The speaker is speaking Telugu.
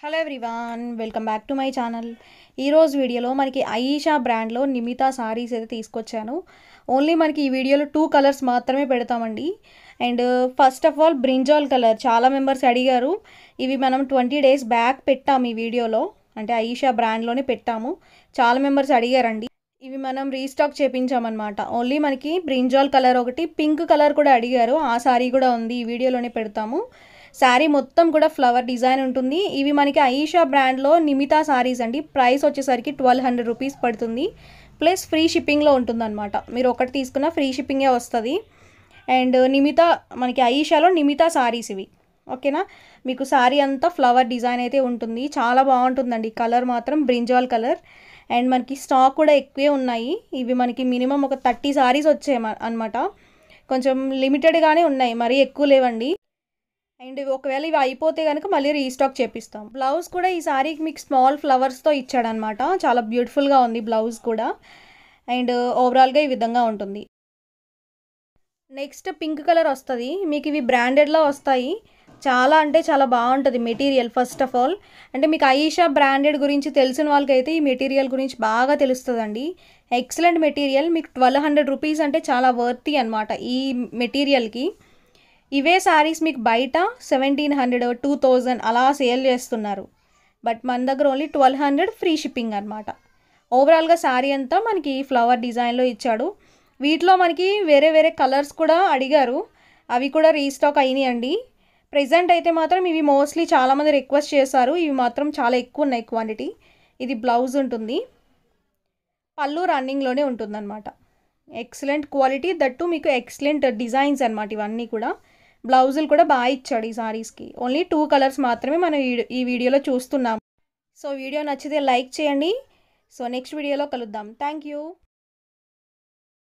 hello everyone welcome back to my channel ఈరోజు వీడియోలో మనకి అయీషా బ్రాండ్లో నిమితా సారీస్ అయితే తీసుకొచ్చాను ఓన్లీ మనకి ఈ వీడియోలో టూ కలర్స్ మాత్రమే పెడతామండి and first of all brinjal colour చాలా మెంబర్స్ అడిగారు ఇవి మనం ట్వంటీ డేస్ బ్యాక్ పెట్టాము ఈ వీడియోలో అంటే అయీషా బ్రాండ్లోనే పెట్టాము చాలా మెంబర్స్ అడిగారండి ఇవి మనం రీస్టాక్ చేపించామన్నమాట ఓన్లీ మనకి బ్రింజాల్ కలర్ ఒకటి పింక్ కలర్ కూడా అడిగారు ఆ సారీ కూడా ఉంది ఈ వీడియోలోనే పెడతాము శారీ మొత్తం కూడా ఫ్లవర్ డిజైన్ ఉంటుంది ఇవి మనకి ఐషా బ్రాండ్లో నిమితా శారీస్ అండి ప్రైస్ వచ్చేసరికి ట్వెల్వ్ హండ్రెడ్ రూపీస్ పడుతుంది ప్లస్ ఫ్రీ షిప్పింగ్లో ఉంటుందన్నమాట మీరు ఒకటి తీసుకున్న ఫ్రీ షిప్పింగే వస్తుంది అండ్ నిమిత మనకి ఐషాలో నిమిత శారీస్ ఇవి ఓకేనా మీకు శారీ అంతా ఫ్లవర్ డిజైన్ అయితే ఉంటుంది చాలా బాగుంటుందండి కలర్ మాత్రం బ్రింజాల్ కలర్ అండ్ మనకి స్టాక్ కూడా ఎక్కువే ఉన్నాయి ఇవి మనకి మినిమం ఒక థర్టీ శారీస్ వచ్చాయి అనమాట కొంచెం లిమిటెడ్గానే ఉన్నాయి మరీ ఎక్కువ లేవండి అండ్ ఒకవేళ ఇవి అయిపోతే కనుక మళ్ళీ రీస్టాక్ చేపిస్తాం బ్లౌజ్ కూడా ఈ శారీకి మీకు స్మాల్ ఫ్లవర్స్తో ఇచ్చాడనమాట చాలా బ్యూటిఫుల్గా ఉంది బ్లౌజ్ కూడా అండ్ ఓవరాల్గా ఈ విధంగా ఉంటుంది నెక్స్ట్ పింక్ కలర్ వస్తుంది మీకు ఇవి బ్రాండెడ్లో వస్తాయి చాలా అంటే చాలా బాగుంటుంది మెటీరియల్ ఫస్ట్ ఆఫ్ ఆల్ అంటే మీకు ఐషా బ్రాండెడ్ గురించి తెలిసిన వాళ్ళకైతే ఈ మెటీరియల్ గురించి బాగా తెలుస్తుందండి ఎక్సలెంట్ మెటీరియల్ మీకు ట్వెల్వ్ హండ్రెడ్ రూపీస్ అంటే చాలా వర్తీ అనమాట ఈ మెటీరియల్కి ఇవే శారీస్ మీకు బయట సెవెంటీన్ హండ్రెడ్ టూ థౌజండ్ అలా సేల్ చేస్తున్నారు బట్ మన దగ్గర only twelve hundred free shipping అనమాట ఓవరాల్గా శారీ అంతా మనకి ఫ్లవర్ డిజైన్లో ఇచ్చాడు వీటిలో మనకి వేరే వేరే కలర్స్ కూడా అడిగారు అవి కూడా రీస్టాక్ అయినాయండి ప్రజెంట్ అయితే మాత్రం ఇవి మోస్ట్లీ చాలామంది రిక్వెస్ట్ చేశారు ఇవి మాత్రం చాలా ఎక్కువ ఉన్నాయి క్వాంటిటీ ఇది బ్లౌజ్ ఉంటుంది పళ్ళు రన్నింగ్లోనే ఉంటుందన్నమాట ఎక్సలెంట్ క్వాలిటీ దట్టు మీకు ఎక్సలెంట్ డిజైన్స్ అనమాట ఇవన్నీ కూడా బ్లౌజులు కూడా బాగా ఇచ్చాడు ఈ సారీస్కి ఓన్లీ టూ కలర్స్ మాత్రమే మనం ఈ వీడియోలో చూస్తున్నాం సో వీడియో నచ్చితే లైక్ చేయండి సో నెక్స్ట్ వీడియోలో కలుద్దాం థ్యాంక్ యూ